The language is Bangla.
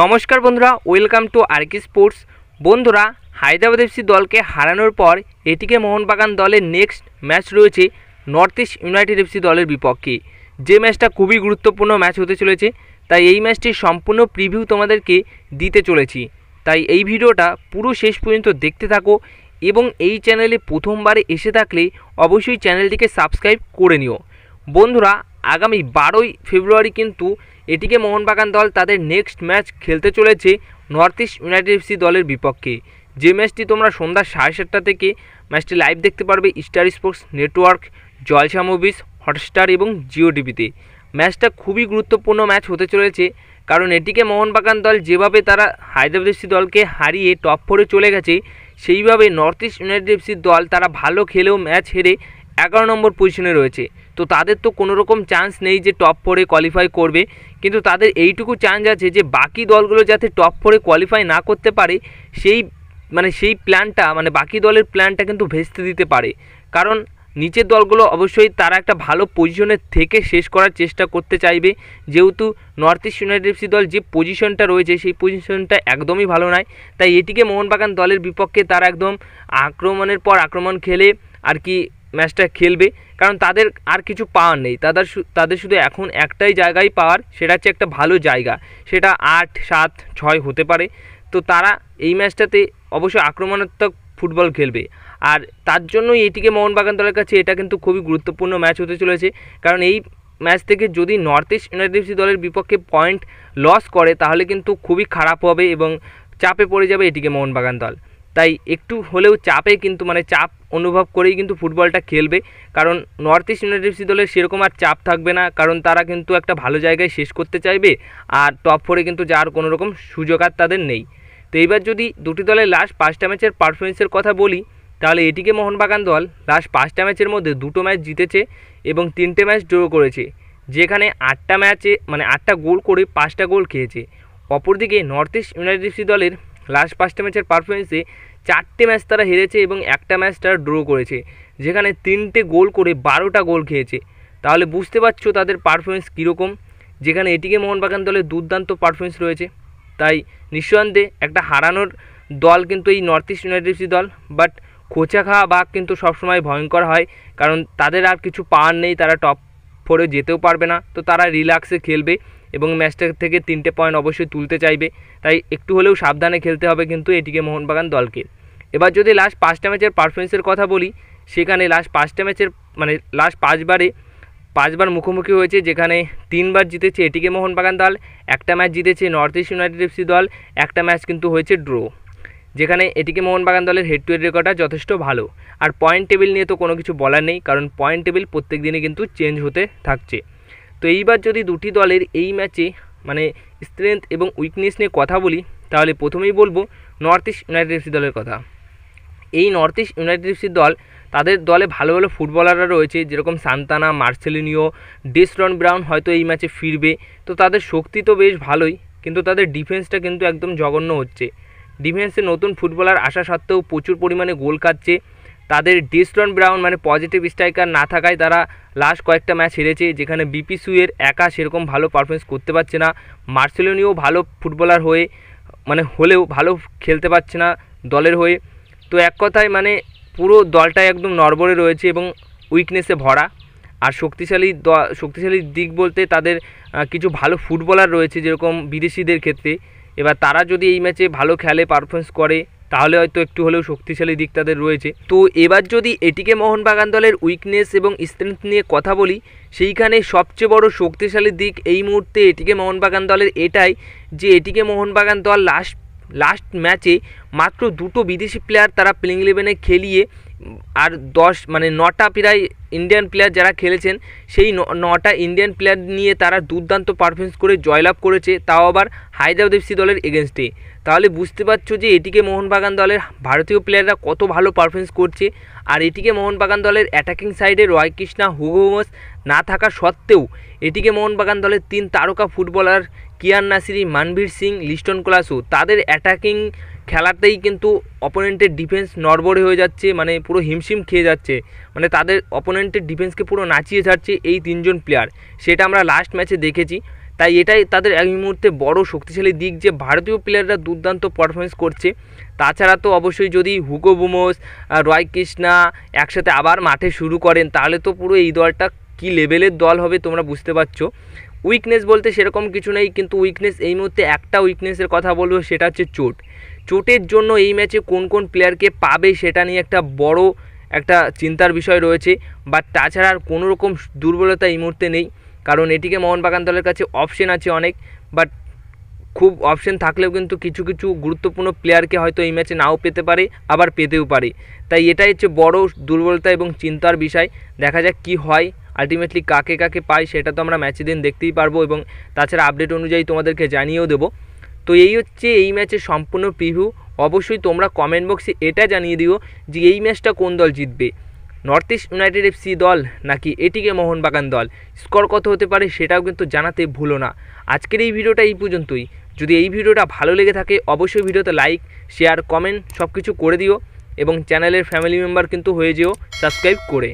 নমস্কার বন্ধুরা ওয়েলকাম টু আরকি স্পোর্টস বন্ধুরা হায়দ্রাবাদ এফসি দলকে হারানোর পর এটিকে মোহনবাগান দলের নেক্সট ম্যাচ রয়েছে নর্থ ইস্ট ইউনাইটেড এফসি দলের বিপক্ষে যে ম্যাচটা খুবই গুরুত্বপূর্ণ ম্যাচ হতে চলেছে তাই এই ম্যাচটির সম্পূর্ণ প্রিভিউ তোমাদেরকে দিতে চলেছি তাই এই ভিডিওটা পুরো শেষ পর্যন্ত দেখতে থাকো এবং এই চ্যানেলে প্রথমবারে এসে থাকলে অবশ্যই চ্যানেলটিকে সাবস্ক্রাইব করে নিও বন্ধুরা আগামী বারোই ফেব্রুয়ারি কিন্তু এটিকে মোহনবাগান দল তাদের নেক্সট ম্যাচ খেলতে চলেছে নর্থ ইস্ট ইউনাইটেড এফসি দলের বিপক্ষে যে ম্যাচটি তোমরা সন্ধ্যা সাড়ে সাতটা থেকে ম্যাচটি লাইভ দেখতে পারবে star sports network Jalsha movies Hotstar এবং জিও টিভিতে ম্যাচটা খুবই গুরুত্বপূর্ণ ম্যাচ হতে চলেছে কারণ এটিকে মোহনবাগান দল যেভাবে তারা হায়দ্রাবাদ এফসি দলকে হারিয়ে টপ ফোরে চলে গেছে সেইভাবে নর্থ ইস্ট ইউনাইটেড এফসির দল তারা ভালো খেলেও ম্যাচ হেরে এগারো নম্বর পজিশনে রয়েছে তো তাদের তো কোনো রকম চান্স নেই যে টপ ফোরে কোয়ালিফাই করবে কিন্তু তাদের এইটুকু চান্স আছে যে বাকি দলগুলো যাতে টপ ফোরে কোয়ালিফাই না করতে পারে সেই মানে সেই প্ল্যানটা মানে বাকি দলের প্ল্যানটা কিন্তু ভেস্তে দিতে পারে কারণ নিচের দলগুলো অবশ্যই তারা একটা ভালো পজিশনে থেকে শেষ করার চেষ্টা করতে চাইবে যেহেতু নর্থ ইস্ট ইউনাইটেড এফসি দল যে পজিশনটা রয়েছে সেই পজিশনটা একদমই ভালো নয় তাই এটিকে মোহনবাগান দলের বিপক্ষে তারা একদম আক্রমণের পর আক্রমণ খেলে আর কি ম্যাচটা খেলবে কারণ তাদের আর কিছু পাওয়ার নেই তাদের তাদের শুধু এখন একটাই জায়গায় পাওয়ার সেটা হচ্ছে একটা ভালো জায়গা সেটা আট সাত ছয় হতে পারে তো তারা এই ম্যাচটাতে অবশ্যই আক্রমণাত্মক ফুটবল খেলবে আর তার জন্যই এটিকে মোহনবাগান দলের কাছে এটা কিন্তু খুবই গুরুত্বপূর্ণ ম্যাচ হতে চলেছে কারণ এই ম্যাচ থেকে যদি নর্থ ইস্ট ইউনাইটেড দলের বিপক্ষে পয়েন্ট লস করে তাহলে কিন্তু খুবই খারাপ হবে এবং চাপে পড়ে যাবে এটিকে মোহনবাগান দল তাই একটু হলেও চাপে কিন্তু মানে চাপ অনুভব করেই কিন্তু ফুটবলটা খেলবে কারণ নর্থ ইস্ট ইউনাইটেড এফসি দলের সেরকম আর চাপ থাকবে না কারণ তারা কিন্তু একটা ভালো জায়গায় শেষ করতে চাইবে আর টপ ফোরে কিন্তু যার কোনো রকম সুযোগ আর তাদের নেই তো এইবার যদি দুটি দলের লাস্ট পাঁচটা ম্যাচের পারফরমেন্সের কথা বলি তাহলে এটিকে মোহনবাগান দল লাস্ট পাঁচটা ম্যাচের মধ্যে দুটো ম্যাচ জিতেছে এবং তিনটে ম্যাচ ড্র করেছে যেখানে আটটা ম্যাচে মানে আটটা গোল করে পাঁচটা গোল খেয়েছে অপরদিকে নর্থ ইস্ট ইউনাইটেড এফসি দলের লাস্ট পাঁচটা ম্যাচের পারফরমেন্সে চারটে ম্যাচ তারা হেরেছে এবং একটা ম্যাচ তারা ড্র করেছে যেখানে তিনটে গোল করে বারোটা গোল খেয়েছে তাহলে বুঝতে পারছো তাদের পারফরমেন্স কীরকম যেখানে এটিকে মোহনবাগান দলের দুর্দান্ত পারফরমেন্স রয়েছে তাই নিঃসন্দেহে একটা হারানোর দল কিন্তু এই নর্থ ইস্ট ইউনাইটেড দল বাট খোঁচা খাওয়া বাঘ কিন্তু সবসময় ভয়ঙ্কর হয় কারণ তাদের আর কিছু পাওয়ার নেই তারা টপ ফোরে যেতেও পারবে না তো তারা রিল্যাক্সে খেলবে এবং ম্যাচটা থেকে তিনটে পয়েন্ট অবশ্যই তুলতে চাইবে তাই একটু হলেও সাবধানে খেলতে হবে কিন্তু এটিকে মোহনবাগান দলকে এবার যদি লাস্ট পাঁচটা ম্যাচের পারফরমেন্সের কথা বলি সেখানে লাস্ট পাঁচটা ম্যাচের মানে লাস্ট পাঁচবারে পাঁচবার মুখোমুখি হয়েছে যেখানে তিনবার জিতেছে এটিকে মোহনবাগান দল একটা ম্যাচ জিতেছে নর্থ ইস্ট ইউনাইটেড এফসি দল একটা ম্যাচ কিন্তু হয়েছে ড্র যেখানে এটিকে মোহনবাগান দলের হেড টু হেড রেকর্ডটা যথেষ্ট ভালো আর পয়েন্ট টেবিল নিয়ে তো কোনো কিছু বলার নেই কারণ পয়েন্ট টেবিল প্রত্যেক দিনই কিন্তু চেঞ্জ হতে থাকছে তো এইবার যদি দুটি দলের এই ম্যাচে মানে স্ট্রেংথ এবং উইকনেস নিয়ে কথা বলি তাহলে প্রথমেই বলবো নর্থ ইস্ট ইউনাইটেড এফসি দলের কথা এই নর্থ ইস্ট ইউনাইটেড এফসি দল তাদের দলে ভালো ভালো ফুটবলাররা রয়েছে যেরকম সান্তানা মার্সেলিনিও ডেসরন ব্রাউন হয়তো এই ম্যাচে ফিরবে তো তাদের শক্তি তো বেশ ভালোই কিন্তু তাদের ডিফেন্সটা কিন্তু একদম জঘন্য হচ্ছে ডিফেন্সে নতুন ফুটবলার আসা সত্ত্বেও প্রচুর পরিমাণে গোল কাটছে তাদের ডিস্টন ব্রাউন মানে পজিটিভ স্ট্রাইকার না থাকায় তারা লাস্ট কয়েকটা ম্যাচ হেরেছে যেখানে বিপি সুয়ের একা সেরকম ভালো পারফরমেন্স করতে পারছে না মার্সেলোনিও ভালো ফুটবলার হয়ে মানে হলেও ভালো খেলতে পারছে না দলের হয়ে তো এক কথায় মানে পুরো দলটা একদম নরবরে রয়েছে এবং উইকনেসে ভরা আর শক্তিশালী শক্তিশালী দিক বলতে তাদের কিছু ভালো ফুটবলার রয়েছে যেরকম বিদেশিদের ক্ষেত্রে এবার তারা যদি এই ম্যাচে ভালো খেলে পারফরমেন্স করে তাহলে হয়তো একটু হলেও শক্তিশালী দিক তাদের রয়েছে তো এবার যদি এটিকে মোহনবাগান দলের উইকনেস এবং স্ট্রেংথ নিয়ে কথা বলি সেইখানে সবচেয়ে বড় শক্তিশালী দিক এই মুহূর্তে এটিকে মোহনবাগান দলের এটাই যে এটিকে মোহনবাগান দল লাস্ট লাস্ট ম্যাচে মাত্র দুটো বিদেশি প্লেয়ার তারা প্লেইং ইলেভেনে খেলিয়ে আর দশ মানে নটা প্রায় ইন্ডিয়ান প্লেয়ার যারা খেলেছেন সেই নটা ইন্ডিয়ান প্লেয়ার নিয়ে তারা দুর্দান্ত পারফরমেন্স করে জয়লাভ করেছে তাও আবার হায়দ্রাবাদ এফসি দলের এগেনস্টে তাহলে বুঝতে পারছো যে এটিকে মোহনবাগান দলের ভারতীয় প্লেয়াররা কত ভালো পারফরমেন্স করছে আর এটিকে মোহনবাগান দলের অ্যাটাকিং সাইডে রয় কৃষ্ণা হুগোমস না থাকা সত্ত্বেও এটিকে মোহনবাগান দলের তিন তারকা ফুটবলার কিয়ান নাসিরি মানভীর সিং লিস্টন কোলাসু তাদের অ্যাটাকিং খেলাতেই কিন্তু অপোনেন্টের ডিফেন্স নড়বড়ে হয়ে যাচ্ছে মানে পুরো হিমশিম খেয়ে যাচ্ছে মানে তাদের অপোনেন্টের ডিফেন্সকে পুরো নাচিয়ে ছাড়ছে এই তিনজন প্লেয়ার সেটা আমরা লাস্ট ম্যাচে দেখেছি তাই এটাই তাদের এই মুহূর্তে বড় শক্তিশালী দিক যে ভারতীয় প্লেয়াররা দুর্দান্ত পারফরমেন্স করছে তাছাড়া তো অবশ্যই যদি হুগো বুমোস রয় কৃষ্ণা একসাথে আবার মাঠে শুরু করেন তাহলে তো পুরো এই দলটা কী লেভেলের দল হবে তোমরা বুঝতে পারছো উইকনেস বলতে সেরকম কিছু নেই কিন্তু উইকনেস এই মুহূর্তে একটা উইকনেসের কথা বলবো সেটা হচ্ছে চোট চোটের জন্য এই ম্যাচে কোন কোন প্লেয়ারকে পাবে সেটা নিয়ে একটা বড় একটা চিন্তার বিষয় রয়েছে বাট তাছাড়া আর কোনো রকম দুর্বলতা এই মুহূর্তে নেই কারণ এটিকে মোহনবাগান দলের কাছে অপশন আছে অনেক বাট খুব অপশন থাকলেও কিন্তু কিছু কিছু গুরুত্বপূর্ণ প্লেয়ারকে হয়তো এই ম্যাচে নাও পেতে পারে আবার পেতেও পারে তাই এটাই হচ্ছে বড় দুর্বলতা এবং চিন্তার বিষয় দেখা যাক কি হয় আলটিমেটলি কাকে কাকে পাই সেটা তো আমরা ম্যাচে দিন দেখতেই পারবো এবং তাছাড়া আপডেট অনুযায়ী তোমাদেরকে জানিয়েও দেবো তো এই হচ্ছে এই ম্যাচের সম্পূর্ণ প্রিভিউ অবশ্যই তোমরা কমেন্ট বক্সে এটা জানিয়ে দিও যে এই ম্যাচটা কোন দল জিতবে নর্থ ইস্ট ইউনাইটেড এফসি দল নাকি এটিকে মোহনবাগান দল স্কোর কত হতে পারে সেটাও কিন্তু জানাতে ভুলো না আজকের এই ভিডিওটা এই পর্যন্তই যদি এই ভিডিওটা ভালো লেগে থাকে অবশ্যই ভিডিওতে লাইক শেয়ার কমেন্ট সব কিছু করে দিও এবং চ্যানেলের ফ্যামিলি মেম্বার কিন্তু হয়ে যেও সাবস্ক্রাইব করে